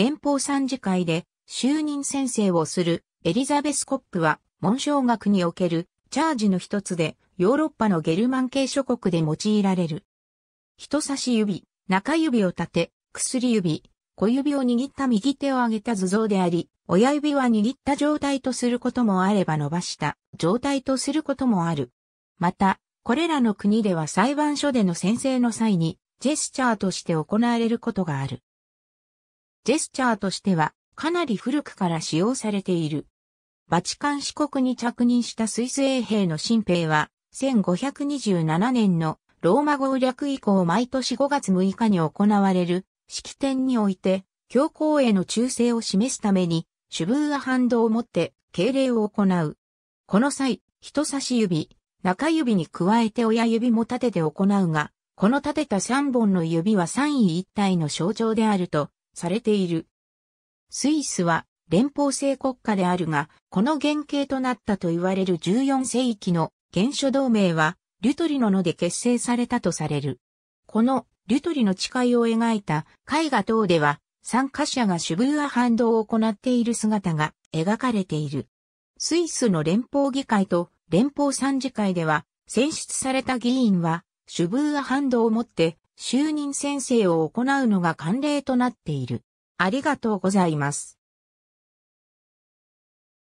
連邦参事会で就任宣誓をするエリザベス・コップは、紋章学におけるチャージの一つで、ヨーロッパのゲルマン系諸国で用いられる。人差し指、中指を立て、薬指、小指を握った右手を上げた図像であり、親指は握った状態とすることもあれば伸ばした状態とすることもある。また、これらの国では裁判所での宣誓の際に、ジェスチャーとして行われることがある。ジェスチャーとしてはかなり古くから使用されている。バチカン四国に着任したスイス衛兵の新兵は、1527年のローマ号略以降毎年5月6日に行われる式典において、教皇への忠誠を示すために、主文アハンドを持って敬礼を行う。この際、人差し指、中指に加えて親指も立てて行うが、この立てた3本の指は三位一体の象徴であるとされている。スイスは連邦制国家であるが、この原型となったと言われる14世紀の原初同盟は、リュトリので結成されたとされる。このリュトリの誓いを描いた絵画等では、参加者がシュブーア反動を行っている姿が描かれている。スイスの連邦議会と連邦参事会では、選出された議員は、シュブーア反動をもって就任宣誓を行うのが慣例となっている。ありがとうございます。